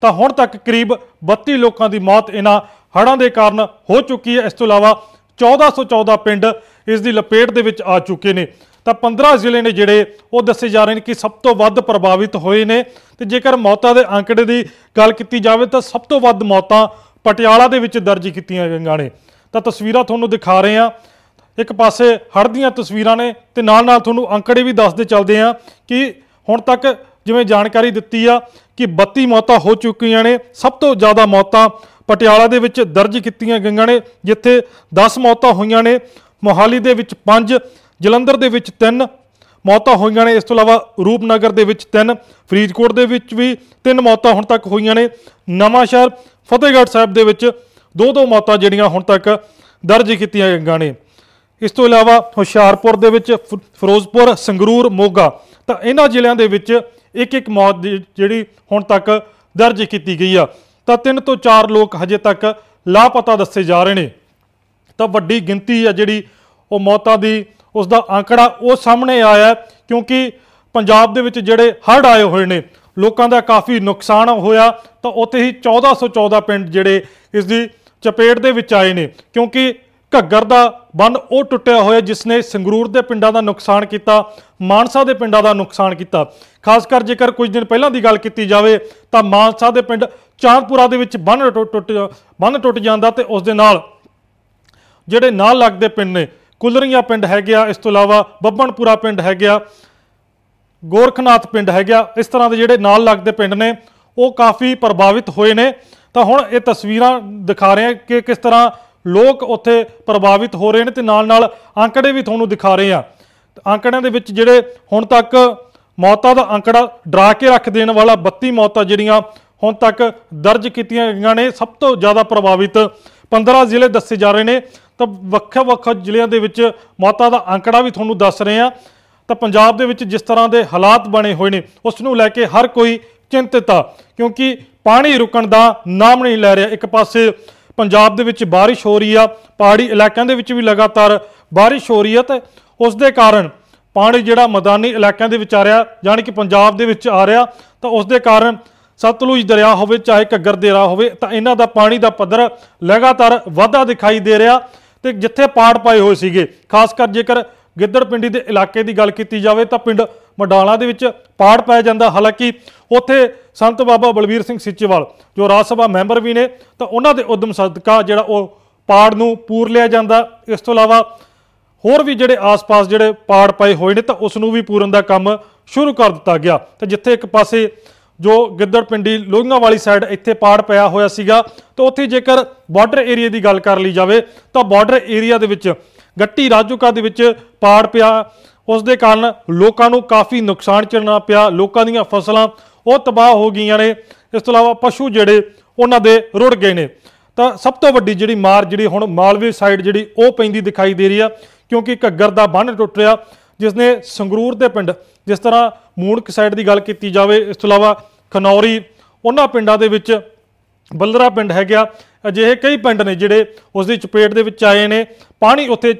ਤਾਂ ਹੁਣ ਤੱਕ ਕਰੀਬ 32 ਲੋਕਾਂ ਦੀ ਮੌਤ ਇਹਨਾਂ ਹੜ੍ਹਾਂ ਦੇ ਕਾਰਨ ਹੋ ਚੁੱਕੀ ਹੈ ਇਸ ਤੋਂ ਇਲਾਵਾ 1414 ਪਿੰਡ ਇਸ ਦੀ ਲਪੇਟ ਦੇ ਵਿੱਚ ਆ ਚੁੱਕੇ ਨੇ ਤਾਂ 15 ਜ਼ਿਲ੍ਹੇ ਨੇ ਜਿਹੜੇ ਉਹ ਦੱਸੇ ਜਾ ਰਹੇ ਨੇ ਕਿ ਸਭ ਤੋਂ ਵੱਧ ਪ੍ਰਭਾਵਿਤ ਹੋਏ ਨੇ ਤੇ ਜੇਕਰ ਮੌਤਾਂ ਦੇ ਅੰਕੜੇ ਦੀ ਗੱਲ ਕੀਤੀ ਜਾਵੇ ਤਾਂ ਸਭ ਤੋਂ ਵੱਧ ਮੌਤਾਂ ਪਟਿਆਲਾ ਦੇ ਵਿੱਚ ਦਰਜ ਕੀਤੀਆਂ ਗਈਆਂ ਨੇ ਤਾਂ ਤਸਵੀਰਾਂ ਤੁਹਾਨੂੰ ਦਿਖਾ ਰਹੇ ਹਾਂ ਇੱਕ ਪਾਸੇ ਹੜ੍ਹ ਦੀਆਂ ਤਸਵੀਰਾਂ ਨੇ ਤੇ ਨਾਲ ਨਾਲ ਤੁਹਾਨੂੰ ਅੰਕੜੇ ਵੀ ਦੱਸਦੇ ਚੱਲਦੇ ਆ ਕਿ ਹੁਣ ਤੱਕ ਜਿਵੇਂ ਜਾਣਕਾਰੀ ਦਿੱਤੀ ਆ ਕਿ 32 ਮੌਤਾਂ ਹੋ ਚੁੱਕੀਆਂ ਨੇ ਸਭ ਤੋਂ ਜ਼ਿਆਦਾ ਮੌਤਾਂ ਪਟਿਆਲਾ ਦੇ ਵਿੱਚ ਦਰਜ ਕੀਤੀਆਂ ਗਈਆਂ ਨੇ ਜਿੱਥੇ 10 ਮੌਤਾਂ ਹੋਈਆਂ ਨੇ ਮੋਹਾਲੀ ਦੇ ਵਿੱਚ 5 ਜਲੰਧਰ ਦੇ ਵਿੱਚ 3 ਮੌਤਾਂ ਹੋਈਆਂ ਨੇ ਇਸ ਤੋਂ ਇਲਾਵਾ ਰੂਪਨਗਰ ਦੇ ਵਿੱਚ 3 ਫਰੀਦਕੋਟ ਦੇ ਵਿੱਚ ਵੀ 3 ਮੌਤਾਂ ਹੁਣ ਤੱਕ ਹੋਈਆਂ ਨੇ ਨਵਾਂ ਸ਼ਹਿਰ ਫਤਿਹਗੜ੍ਹ ਸਾਹਿਬ ਦੇ ਵਿੱਚ ਦੋ ਦੋ ਮੌਤਾਂ ਜਿਹੜੀਆਂ ਹੁਣ ਤੱਕ ਦਰਜ ਕੀਤੀਆਂ ਗਈਆਂ ਨੇ ਇਸ ਤੋਂ ਇਲਾਵਾ ਹੁਸ਼ਿਆਰਪੁਰ ਦੇ ਵਿੱਚ ਫਿਰੋਜ਼ਪੁਰ ਸੰਗਰੂਰ ਮੋਗਾ ਤਾਂ ਇਹਨਾਂ ਜ਼ਿਲ੍ਹਿਆਂ ਦੇ ਵਿੱਚ ਇੱਕ ਇੱਕ ਮੌਤ ਦੀ ਜਿਹੜੀ ਹੁਣ ਤੱਕ ਦਰਜ ਕੀਤੀ ਗਈ ਆ ਤਾਂ ਤਿੰਨ ਤੋਂ ਚਾਰ ਲੋਕ ਹਜੇ ਤੱਕ ਲਾਪਤਾ ਦੱਸੇ ਜਾ ਰਹੇ ਨੇ ਤਾਂ ਵੱਡੀ ਗਿਣਤੀ ਆ ਜਿਹੜੀ ਉਹ ਮੌਤਾਂ ਦੀ ਉਸ ਦਾ ਅੰਕੜਾ ਉਹ ਸਾਹਮਣੇ ਆਇਆ ਕਿਉਂਕਿ ਪੰਜਾਬ ਦੇ ਵਿੱਚ ਜਿਹੜੇ ਹੜ ਆਏ ਹੋਏ ਨੇ ਲੋਕਾਂ ਦਾ ਕਾਫੀ ਨੁਕਸਾਨ ਹੋਇਆ ਤਾਂ ਉੱਥੇ ਹੀ 1414 ਪਿੰਡ ਜਿਹੜੇ ਇਸ ਦੀ ਚਪੇਟ ਦੇ ਵਿੱਚ ਆਏ ਨੇ ਕਿਉਂਕਿ ਘੱਗਰ ਦਾ ਬੰਨ ਉਹ ਟੁੱਟਿਆ ਹੋਇਆ ਜਿਸ ਨੇ ਸੰਗਰੂਰ ਦੇ ਪਿੰਡਾਂ ਦਾ ਨੁਕਸਾਨ ਕੀਤਾ ਮਾਨਸਾ ਦੇ ਪਿੰਡਾਂ ਦਾ ਨੁਕਸਾਨ ਕੀਤਾ ਖਾਸ ਕਰ ਜੇਕਰ ਕੁਝ ਦਿਨ ਪਹਿਲਾਂ ਦੀ ਗੱਲ ਕੀਤੀ ਜਾਵੇ ਤਾਂ ਮਾਨਸਾ ਦੇ ਪਿੰਡ ਚਾਂਦਪੁਰਾ ਦੇ ਵਿੱਚ ਬੰਨ ਟੁੱਟ ਬੰਨ ਟੁੱਟ ਜਾਂਦਾ ਤੇ ਉਸ ਦੇ ਨਾਲ ਜਿਹੜੇ ਨਾਲ ਲੱਗਦੇ ਪਿੰਡ ਨੇ ਕੁਲਰੀਆਂ ਪਿੰਡ ਹੈ ਗਿਆ ਇਸ ਤੋਂ ਇਲਾਵਾ ਬੱਬਨਪੁਰਾ ਪਿੰਡ ਹੈ ਗਿਆ ਗੋਰਖਨਾਥ ਪਿੰਡ ਹੈ ਗਿਆ ਇਸ ਤਰ੍ਹਾਂ ਦੇ ਜਿਹੜੇ ਨਾਲ ਲੱਗਦੇ ਪਿੰਡ ਨੇ ਉਹ ਕਾਫੀ ਪ੍ਰਭਾਵਿਤ ਹੋਏ ਨੇ ਤਾਂ ਹੁਣ ਇਹ ਤਸਵੀਰਾਂ ਦਿਖਾ ਰਹੇ ਆ ਕਿ ਕਿਸ ਤਰ੍ਹਾਂ ਲੋਕ ਉੱਥੇ ਪ੍ਰਭਾਵਿਤ ਹੋ ਰਹੇ ਨੇ ਤੇ ਨਾਲ ਨਾਲ ਅੰਕੜੇ ਵੀ ਤੁਹਾਨੂੰ ਦਿਖਾ ਰਹੇ ਆ ਅੰਕੜਿਆਂ ਦੇ ਵਿੱਚ ਜਿਹੜੇ ਹੁਣ ਤੱਕ ਮੌਤਾਂ ਦਾ ਅੰਕੜਾ ਡਰਾ ਕੇ ਰੱਖ ਦੇਣ ਵਾਲਾ 32 ਮੌਤਾਂ ਜਿਹੜੀਆਂ ਹੁਣ ਤੱਕ ਦਰਜ ਕੀਤੀਆਂ ਗਈਆਂ ਨੇ ਸਭ ਤੋਂ ਜ਼ਿਆਦਾ ਪ੍ਰਭਾਵਿਤ 15 ਜ਼ਿਲ੍ਹੇ ਦੱਸੇ ਜਾ ਰਹੇ ਨੇ ਤਾਂ ਵੱਖ-ਵੱਖ ਜ਼ਿਲ੍ਹਿਆਂ ਦੇ ਵਿੱਚ ਮੌਤਾਂ ਦਾ ਅੰਕੜਾ ਵੀ ਤੁਹਾਨੂੰ ਦੱਸ ਰਹੇ ਆ ਤਾਂ ਪੰਜਾਬ ਦੇ ਵਿੱਚ ਜਿਸ ਤਰ੍ਹਾਂ ਦੇ ਹਾਲਾਤ ਬਣੇ ਹੋਏ ਨੇ ਉਸ ਨੂੰ ਲੈ ਕੇ ਹਰ ਕੋਈ ਚਿੰਤਤ ਆ ਕਿਉਂਕਿ ਪਾਣੀ ਰੁਕਣ ਦਾ ਨਾਮ ਨਹੀਂ ਲੈ ਰਿਹਾ ਇੱਕ ਪਾਸੇ ਪੰਜਾਬ ਦੇ ਵਿੱਚ ਬਾਰਿਸ਼ ਹੋ ਰਹੀ ਆ ਪਹਾੜੀ ਇਲਾਕਿਆਂ ਦੇ ਵਿੱਚ ਵੀ ਲਗਾਤਾਰ ਬਾਰਿਸ਼ ਹੋ ਰਹੀ ਆ ਤੇ ਉਸ ਦੇ ਕਾਰਨ ਪਾਣੀ ਜਿਹੜਾ ਮੈਦਾਨੀ ਇਲਾਕਿਆਂ ਦੇ ਵਿੱਚ ਆ ਰਿਹਾ ਜਾਨੀ ਕਿ ਪੰਜਾਬ ਦੇ ਵਿੱਚ ਆ ਰਿਹਾ ਤਾਂ ਉਸ ਦੇ ਕਾਰਨ ਸਤਲੁਜ ਦਰਿਆ ਹੋਵੇ ਚਾਹੇ ਘੱਗਰ ਦਰਿਆ ਹੋਵੇ ਤਾਂ ਇਹਨਾਂ ਦਾ ਪਾਣੀ ਦਾ ਪੱਧਰ ਲਗਾਤਾਰ ਵਾਧਾ ਦਿਖਾਈ ਦੇ ਰਿਹਾ ਤੇ ਜਿੱਥੇ ਪਾੜ ਪਾਏ ਹੋਏ ਸੀਗੇ ਖਾਸ ਕਰ ਜੇਕਰ ਗਿੱਦੜ ਪਿੰਡੀ ਦੇ ਇਲਾਕੇ ਦੀ ਗੱਲ ਕੀਤੀ ਜਾਵੇ ਤਾਂ ਪਿੰਡ ਮਡਾਲਾ ਦੇ ਵਿੱਚ ਪਾੜ ਪਾਇਆ ਜਾਂਦਾ ਹਾਲਾਂਕਿ ਉੱਥੇ ਸੰਤ ਬਾਬਾ ਬਲਵੀਰ ਸਿੰਘ ਸਿੱਚੇਵਾਲ ਜੋ ਰਾਜ ਸਭਾ ਮੈਂਬਰ ਵੀ ਨੇ ਤਾਂ ਉਹਨਾਂ ਦੇ ਉਦਮ ਸਦਕਾ ਜਿਹੜਾ ਉਹ ਪਾੜ ਨੂੰ ਪੂਰ ਲਿਆ ਜਾਂਦਾ ਇਸ ਤੋਂ ਇਲਾਵਾ ਹੋਰ ਵੀ ਜਿਹੜੇ ਆਸ-ਪਾਸ ਜਿਹੜੇ ਪਾੜ ਪਏ ਹੋਏ ਨੇ ਤਾਂ ਉਸ ਨੂੰ ਵੀ ਪੂਰਨ ਦਾ ਕੰਮ ਸ਼ੁਰੂ ਕਰ ਦਿੱਤਾ ਗਿਆ ਤੇ ਜਿੱਥੇ ਇੱਕ ਪਾਸੇ ਜੋ ਗਿੱਦੜ ਪਿੰਡੀ ਲੋਹੀਆਂ ਵਾਲੀ ਸਾਈਡ ਇੱਥੇ ਪਾੜ ਪਿਆ ਹੋਇਆ ਸੀਗਾ ਤਾਂ ਉੱਥੇ ਜੇਕਰ ਬਾਰਡਰ ਏਰੀਆ ਦੀ ਗੱਲ ਕਰ ਲਈ ਜਾਵੇ ਤਾਂ ਬਾਰਡਰ ਏਰੀਆ ਦੇ ਵਿੱਚ ਗੱਟੀ ਰਾਜੂਕਾ ਦੇ ਵਿੱਚ ਪਾੜ ਪਿਆ ਉਸ ਦੇ ਕਾਰਨ ਲੋਕਾਂ ਨੂੰ ਕਾਫੀ ਨੁਕਸਾਨ ਚੜਨਾ ਪਿਆ ਲੋਕਾਂ ਦੀਆਂ ਫਸਲਾਂ ਉਹ ਤਬਾਹ ਹੋ ਗਈਆਂ ਨੇ ਇਸ ਤੋਂ ਇਲਾਵਾ ਪਸ਼ੂ ਜਿਹੜੇ ਉਹਨਾਂ ਦੇ ਰੁੜ ਗਏ ਨੇ ਤਾਂ ਸਭ ਤੋਂ ਵੱਡੀ ਜਿਹੜੀ ਮਾਰ ਜਿਹੜੀ ਹੁਣ ਮਾਲਵੇ ਸਾਈਡ ਜਿਹੜੀ ਉਹ ਪੈਂਦੀ ਦਿਖਾਈ ਦੇ ਰਹੀ ਆ ਕਿਉਂਕਿ ਘੱਗਰ ਦਾ ਬੰਨ ਟੁੱਟ ਰਿਹਾ ਜਿਸ ਨੇ ਸੰਗਰੂਰ ਦੇ ਪਿੰਡ ਜਿਸ ਤਰ੍ਹਾਂ ਮੂਣਕ ਸਾਈਡ ਦੀ ਗੱਲ ਕੀਤੀ ਜਾਵੇ ਇਸ ਤੋਂ ਇਲਾਵਾ ਖਨੌਰੀ ਉਹਨਾਂ ਪਿੰਡਾਂ ਦੇ ਵਿੱਚ ਬੱਲਰਾ ਪਿੰਡ ਹੈ ਗਿਆ ਅਜਿਹੇ ਕਈ ਪਿੰਡ ਨੇ ਜਿਹੜੇ ਉਸ ਦੀ ਚਪੇਟ ਦੇ ਵਿੱਚ ਆਏ ਨੇ ਪਾਣੀ ਉੱਥੇ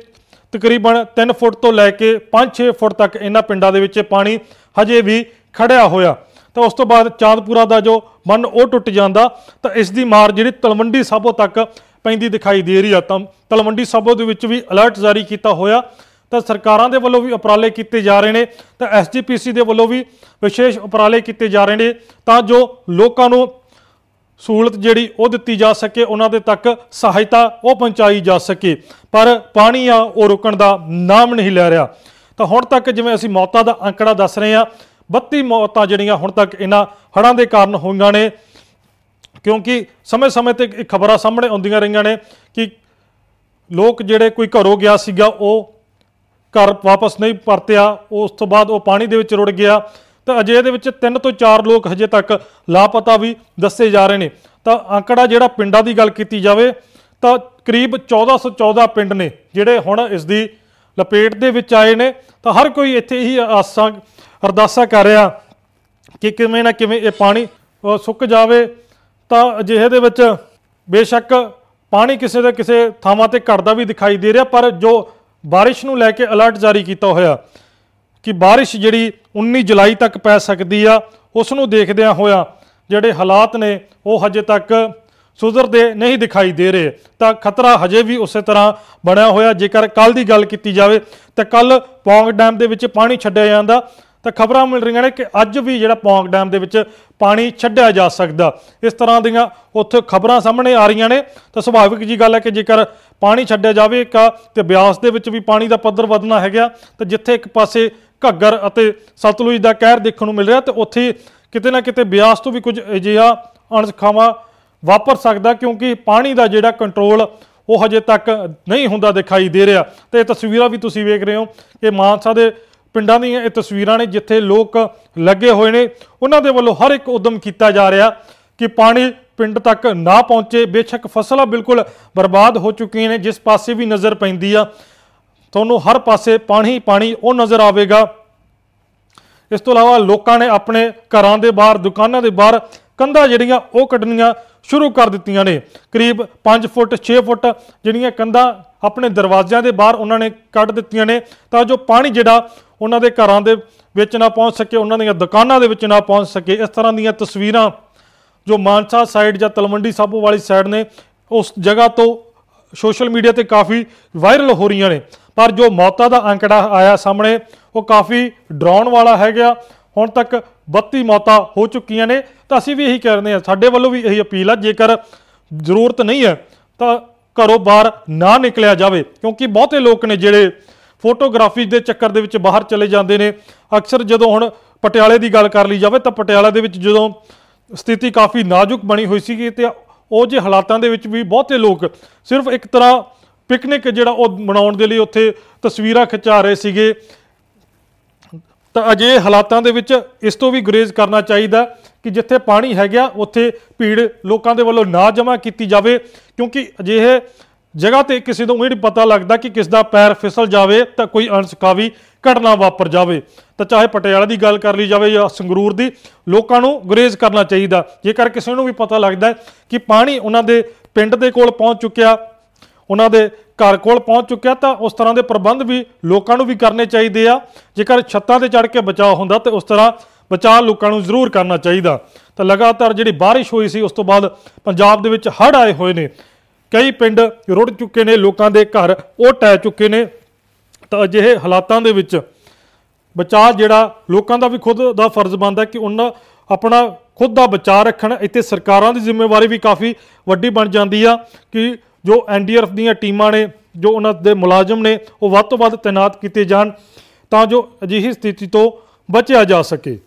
ਤਕਰੀਬਨ 3 ਫੁੱਟ ਤੋਂ ਲੈ ਕੇ 5-6 ਫੁੱਟ ਤੱਕ ਇਹਨਾਂ ਪਿੰਡਾਂ ਦੇ ਵਿੱਚ ਪਾਣੀ ਹਜੇ ਵੀ ਖੜਿਆ ਹੋਇਆ ਤਾਂ ਉਸ ਤੋਂ ਬਾਅਦ ਚਾਂਦਪੁਰਾ ਦਾ ਜੋ ਮਨ ਉਹ ਟੁੱਟ ਜਾਂਦਾ ਤਾਂ ਇਸ ਦੀ ਮਾਰ ਜਿਹੜੀ ਤਲਵੰਡੀ ਸਾਬੋ ਤੱਕ ਪੈਂਦੀ ਦਿਖਾਈ ਦੇ ਰਹੀ ਆ ਤਾਂ ਤਲਵੰਡੀ ਸਾਬੋ ਦੇ ਵਿੱਚ ਵੀ ਅਲਰਟ ਜਾਰੀ ਕੀਤਾ ਹੋਇਆ ਤਾਂ ਸਰਕਾਰਾਂ ਦੇ ਵੱਲੋਂ ਵੀ ਉਪਰਾਲੇ ਕੀਤੇ ਜਾ ਰਹੇ ਨੇ ਤਾਂ ਐਸਜੀਪੀਸੀ ਦੇ ਵੱਲੋਂ ਵੀ ਵਿਸ਼ੇਸ਼ ਉਪਰਾਲੇ ਕੀਤੇ ਜਾ ਰਹੇ ਨੇ ਤਾਂ ਜੋ ਲੋਕਾਂ ਨੂੰ ਸਹੂਲਤ ਜਿਹੜੀ ਉਹ ਦਿੱਤੀ ਜਾ ਸਕੇ ਉਹਨਾਂ ਦੇ ਤੱਕ ਸਹਾਇਤਾ ਉਹ ਪਹੁੰਚਾਈ ਜਾ ਸਕੇ ਪਰ ਪਾਣੀ ਆ ਉਹ ਰੁਕਣ ਦਾ ਨਾਮ ਨਹੀਂ ਲੈ ਰਿਹਾ ਤਾਂ ਹੁਣ ਤੱਕ ਜਿਵੇਂ ਅਸੀਂ ਮੌਤਾਂ ਦਾ ਅੰਕੜਾ ਦੱਸ ਰਹੇ ਆ 32 ਮੌਤਾਂ ਜਿਹੜੀਆਂ ਹੁਣ ਤੱਕ ਇਹਨਾਂ ਹੜ੍ਹਾਂ ਦੇ ਕਾਰਨ ਹੋਈਆਂ ਨੇ ਕਿਉਂਕਿ ਸਮੇਂ-ਸਮੇਂ ਤੇ ਇਹ ਖਬਰਾਂ ਸਾਹਮਣੇ ਆਉਂਦੀਆਂ ਰਹੀਆਂ ਨੇ ਕਿ ਲੋਕ ਜਿਹੜੇ ਕੋਈ ਘਰੋਂ ਗਿਆ ਸੀਗਾ ਉਹ ਘਰ ਵਾਪਸ ਨਹੀਂ ਪਰਤਿਆ ਉਸ ਤੋਂ ਬਾਅਦ ਉਹ ਪਾਣੀ ਦੇ ਵਿੱਚ ਰੁੜ ਗਿਆ ਤਾਂ ਅਜੇ ਇਹਦੇ ਵਿੱਚ 3 ਤੋਂ 4 ਲੋਕ ਹਜੇ ਤੱਕ ਲਾਪਤਾ ਵੀ ਦੱਸੇ ਜਾ ਰਹੇ ਨੇ ਤਾਂ ਅੰਕੜਾ ਜਿਹੜਾ ਪਿੰਡਾਂ ਦੀ ਗੱਲ ਕੀਤੀ ਜਾਵੇ ਤਾਂ ਕਰੀਬ 1414 ਪਿੰਡ ਨੇ ਜਿਹੜੇ ਹੁਣ ਇਸ ਦੀ ਲਪੇਟ ਦੇ ਵਿੱਚ ਆਏ ਨੇ ਤਾਂ ਹਰ ਕੋਈ ਇੱਥੇ ਹੀ ਆਸਾਂ ਅਰਦਾਸਾਂ ਕਰ ਰਿਹਾ ਕਿ ਕਿਵੇਂ ਨਾ ਕਿਵੇਂ ਇਹ ਪਾਣੀ ਸੁੱਕ ਜਾਵੇ ਤਾਂ ਅਜਿਹੇ ਦੇ ਵਿੱਚ ਬੇਸ਼ੱਕ ਪਾਣੀ ਕਿਸੇ ਦਾ ਕਿਸੇ ਥਾਵਾਂ ਤੇ ਘਟਦਾ ਵੀ ਦਿਖਾਈ ਦੇ ਰਿਹਾ ਪਰ ਜੋ ਬਾਰਿਸ਼ ਨੂੰ ਲੈ ਕੇ ਅਲਰਟ ਜਾਰੀ ਕੀਤਾ ਹੋਇਆ ਕਿ ਬਾਰਿਸ਼ ਜਿਹੜੀ 19 ਜੁਲਾਈ ਤੱਕ ਪੈ ਸਕਦੀ ਆ ਉਸ ਨੂੰ ਦੇਖਦਿਆਂ ਹੋਇਆ ਜਿਹੜੇ ਹਾਲਾਤ ਨੇ ਉਹ ਹਜੇ ਤੱਕ ਸੁਧਰਦੇ ਨਹੀਂ ਦਿਖਾਈ ਦੇ ਰਹੇ ਤਾਂ ਖਤਰਾ ਹਜੇ ਵੀ ਉਸੇ ਤਰ੍ਹਾਂ ਬਣਿਆ ਹੋਇਆ ਜੇਕਰ ਕੱਲ ਦੀ ਗੱਲ ਕੀਤੀ ਜਾਵੇ ਤਾਂ ਕੱਲ ਪੌਂਗ ਡੈਮ ਦੇ ਵਿੱਚ ਪਾਣੀ ਛੱਡਿਆ ਜਾਂਦਾ ਤਾਂ ਖਬਰਾਂ ਮਿਲ ਰਹੀਆਂ ਨੇ ਕਿ ਅੱਜ ਵੀ ਜਿਹੜਾ ਪੌਂਗ ਡੈਮ ਦੇ ਵਿੱਚ ਪਾਣੀ ਛੱਡਿਆ ਜਾ ਸਕਦਾ ਇਸ ਤਰ੍ਹਾਂ ਦੀਆਂ ਉੱਥੇ ਖਬਰਾਂ ਸਾਹਮਣੇ ਆ ਰਹੀਆਂ ਨੇ ਤਾਂ ਸੁਭਾਵਿਕ ਜੀ ਗੱਲ ਹੈ ਕਿ ਜੇਕਰ ਪਾਣੀ ਛੱਡਿਆ ਜਾਵੇ ਕਾ ਤੇ ਬਿਆਸ ਦੇ ਵਿੱਚ ਵੀ ਪਾਣੀ ਦਾ ਪੱਧਰ ਵਧਣਾ ਹੈਗਾ ਤਾਂ ਜਿੱਥੇ ਇੱਕ ਪਾਸੇ ਘੱਗਰ ਅਤੇ ਸਤਲੁਜ ਦਾ ਕਹਿਰ ਦੇਖਣ ਨੂੰ ਮਿਲ ਰਿਹਾ ਤੇ ਉੱਥੇ ਕਿਤੇ ਨਾ ਕਿਤੇ ਬਿਆਸ ਤੋਂ ਵੀ ਕੁਝ ਅਜਿਹਾ ਅਣਸਖਾਵਾਂ ਵਾਪਰ ਸਕਦਾ ਕਿਉਂਕਿ ਪਾਣੀ ਦਾ ਜਿਹੜਾ ਕੰਟਰੋਲ ਉਹ ਹਜੇ ਤੱਕ ਨਹੀਂ ਹੁੰਦਾ ਦਿਖਾਈ ਦੇ ਰਿਹਾ ਤੇ ਇਹ ਤਸਵੀਰਾਂ ਵੀ ਤੁਸੀਂ ਵੇਖ ਰਹੇ ਹੋ ਕਿ ਮਾਨਸਾ ਦੇ ਪਿੰਡਾਂ ਦੀਆਂ ਇਹ ਤਸਵੀਰਾਂ ਨੇ ਜਿੱਥੇ ਲੋਕ ਲੱਗੇ ਹੋਏ ਨੇ ਉਹਨਾਂ ਦੇ ਵੱਲੋਂ ਹਰ ਇੱਕ ਉਦਮ ਕੀਤਾ ਜਾ ਰਿਹਾ ਕਿ ਪਾਣੀ ਪਿੰਡ ਤੱਕ ਨਾ ਪਹੁੰਚੇ ਬੇਸ਼ੱਕ ਫਸਲਾਂ ਬਿਲਕੁਲ ਬਰਬਾਦ ਹੋ ਚੁੱਕੀਆਂ ਨੇ ਜਿਸ ਪਾਸੇ ਵੀ ਨਜ਼ਰ ਪੈਂਦੀ ਆ ਤੁਹਾਨੂੰ ਹਰ ਪਾਸੇ ਪਾਣੀ ਪਾਣੀ ਉਹ ਨਜ਼ਰ ਆਵੇਗਾ ਇਸ ਤੋਂ ਇਲਾਵਾ ਲੋਕਾਂ ਨੇ ਆਪਣੇ ਘਰਾਂ ਦੇ ਬਾਹਰ ਦੁਕਾਨਾਂ ਦੇ ਬਾਹਰ ਕੰਧਾਂ ਜਿਹੜੀਆਂ ਉਹ ਕੱਢਣੀਆਂ ਸ਼ੁਰੂ ਕਰ ਦਿੱਤੀਆਂ ਨੇ ਕਰੀਬ 5 ਫੁੱਟ 6 ਫੁੱਟ ਜਿਹੜੀਆਂ ਕੰਧਾਂ ਆਪਣੇ ਦਰਵਾਜ਼ਿਆਂ ਦੇ ਬਾਹਰ ਉਹਨਾਂ ਨੇ ਕੱਢ ਦਿੱਤੀਆਂ ਨੇ ਤਾਂ ਜੋ ਪਾਣੀ ਜਿਹੜਾ ਉਹਨਾਂ ਦੇ ਘਰਾਂ ਦੇ ਵਿੱਚ ਨਾ ਪਹੁੰਚ ਸਕੇ ਉਹਨਾਂ ਦੀਆਂ ਦੁਕਾਨਾਂ ਦੇ ਵਿੱਚ ਨਾ ਪਹੁੰਚ ਸਕੇ ਇਸ ਤਰ੍ਹਾਂ ਦੀਆਂ ਤਸਵੀਰਾਂ ਜੋ ਮਾਨਸਾ ਸਾਈਡ ਜਾਂ ਤਲਵੰਡੀ ਸਾਬੋ ਵਾਲੀ ਸਾਈਡ ਨੇ ਉਸ ਜਗ੍ਹਾ ਤੋਂ ਸੋਸ਼ਲ ਮੀਡੀਆ ਤੇ ਕਾਫੀ ਵਾਇਰਲ ਹੋ ਰਹੀਆਂ ਨੇ ਪਰ ਜੋ ਮੌਤਾਂ ਦਾ ਅੰਕੜਾ ਆਇਆ ਸਾਹਮਣੇ ਉਹ ਕਾਫੀ ਡਰਾਉਣ ਵਾਲਾ ਹੈਗਾ ਹੁਣ ਤੱਕ 32 ਮੌਤਾਂ ਹੋ ਚੁੱਕੀਆਂ ਨੇ ਤਾਂ ਅਸੀਂ ਵੀ ਇਹੀ ਕਰਨੇ ਆ ਸਾਡੇ ਵੱਲੋਂ ਵੀ ਇਹੀ ਅਪੀਲ ਆ ਜੇਕਰ ਜ਼ਰੂਰਤ ਨਹੀਂ ਹੈ ਤਾਂ ਘਰੋਂ ਬਾਹਰ ਨਾ ਨਿਕਲਿਆ ਜਾਵੇ ਕਿਉਂਕਿ ਬਹੁਤੇ ਲੋਕ ਨੇ ਜਿਹੜੇ ਫੋਟੋਗ੍ਰਾਫੀ ਦੇ ਚੱਕਰ ਦੇ ਵਿੱਚ ਬਾਹਰ ਚਲੇ ਜਾਂਦੇ ਨੇ ਅਕਸਰ ਜਦੋਂ ਹੁਣ ਪਟਿਆਲੇ ਦੀ ਗੱਲ ਕਰ ਲਈ ਜਾਵੇ ਤਾਂ ਪਟਿਆਲਾ ਦੇ ਵਿੱਚ ਜਦੋਂ ਸਥਿਤੀ ਕਾਫੀ ਨਾਜ਼ੁਕ ਬਣੀ ਹੋਈ ਸੀਗੀ ਤੇ ਉਹ ਜੇ ਹਾਲਾਤਾਂ ਦੇ ਵਿੱਚ ਵੀ ਬਹੁਤੇ ਲੋਕ ਸਿਰਫ ਇੱਕ ਤਰ੍ਹਾਂ ਪਿਕਨਿਕ ਜਿਹੜਾ ਉਹ ਮਨਾਉਣ ਦੇ ਲਈ ਉੱਥੇ ਤਸਵੀਰਾਂ ਖਿਚਾ ਰਹੇ ਸੀਗੇ ਤਾਂ ਅਜੇ ਹਾਲਾਤਾਂ ਦੇ ਵਿੱਚ ਇਸ ਤੋਂ ਵੀ ਗੁਰੇਜ਼ ਕਰਨਾ ਚਾਹੀਦਾ ਕਿ ਜਿੱਥੇ ਪਾਣੀ ਹੈਗਾ ਉੱਥੇ ਭੀੜ ਲੋਕਾਂ ਦੇ ਵੱਲੋਂ ਨਾ ਜਮਾ ਕੀਤੀ ਜਾਵੇ ਕਿਉਂਕਿ ਅਜਿਹੇ ਜਗ੍ਹਾ ਤੇ ਕਿਸੇ ਨੂੰ ਇਹ ਨਹੀਂ ਪਤਾ ਲੱਗਦਾ ਕਿ ਕਿਸ ਦਾ ਪੈਰ ਫਿਸਲ ਜਾਵੇ ਤਾਂ ਕੋਈ ਅਣਸਕਾਵੀ ਘਟਨਾ ਵਾਪਰ ਜਾਵੇ ਤਾਂ ਚਾਹੇ ਪਟਿਆਲਾ ਦੀ ਗੱਲ ਕਰ ਲਈ ਜਾਵੇ ਜਾਂ ਸੰਗਰੂਰ ਦੀ ਲੋਕਾਂ ਨੂੰ ਗੁਰੇਜ਼ ਕਰਨਾ ਚਾਹੀਦਾ ਜੇਕਰ ਕਿਸੇ ਨੂੰ ਵੀ ਪਤਾ ਲੱਗਦਾ ਕਿ ਪਾਣੀ ਉਹਨਾਂ ਦੇ ਪਿੰਡ ਦੇ ਕੋਲ ਪਹੁੰਚ ਚੁੱਕਿਆ ਉਹਨਾਂ ਦੇ ਘਰ ਕੋਲ ਪਹੁੰਚ ਚੁੱਕਿਆ ਤਾਂ ਉਸ ਤਰ੍ਹਾਂ ਦੇ ਪ੍ਰਬੰਧ ਵੀ ਲੋਕਾਂ ਨੂੰ ਵੀ ਕਰਨੇ ਚਾਹੀਦੇ ਆ ਜੇਕਰ ਛੱਤਾਂ ਤੇ ਚੜ ਕੇ ਬਚਾਅ ਹੁੰਦਾ ਤੇ ਉਸ ਤਰ੍ਹਾਂ ਬਚਾਅ ਲੋਕਾਂ ਨੂੰ ਜ਼ਰੂਰ ਕਰਨਾ ਚਾਹੀਦਾ ਤਾਂ ਲਗਾਤਾਰ ਜਿਹੜੀ ਬਾਰਿਸ਼ ਹੋਈ ਸੀ ਉਸ ਤੋਂ ਬਾਅਦ ਪੰਜਾਬ ਦੇ ਵਿੱਚ ਹੜ੍ਹ ਆਏ ਹੋਏ ਨੇ ਕਈ ਪਿੰਡ ਰੁੜ ਚੁੱਕੇ ਨੇ ਲੋਕਾਂ ਦੇ ਘਰ ਉਹ ਟੈ ਚੁੱਕੇ ਨੇ ਤਾਂ ਅਜਿਹੇ ਹਾਲਾਤਾਂ ਦੇ ਵਿੱਚ ਬਚਾਅ ਜਿਹੜਾ ਲੋਕਾਂ ਦਾ ਵੀ ਖੁਦ ਦਾ ਫਰਜ਼ ਬਣਦਾ ਕਿ ਉਹਨਾਂ ਆਪਣਾ ਖੁਦ ਦਾ ਬਚਾਅ ਰੱਖਣ ਇੱਥੇ ਸਰਕਾਰਾਂ ਦੀ ਜ਼ਿੰਮੇਵਾਰੀ ਵੀ ਕਾਫੀ ਵੱਡੀ ਬਣ ਜਾਂਦੀ ਆ ਕਿ ਜੋ ਐਨਡੀਆਰਐਫ ਦੀਆਂ ਟੀਮਾਂ ਨੇ ਜੋ ਉਹਨਾਂ ਦੇ ਮੁਲਾਜ਼ਮ ਨੇ ਉਹ ਵੱਧ ਤੋਂ ਵੱਧ ਤਾਇਨਾਤ ਕੀਤੇ ਜਾਣ ਤਾਂ ਜੋ ਅਜਿਹੀ ਸਥਿਤੀ ਤੋਂ ਬਚਿਆ ਜਾ ਸਕੇ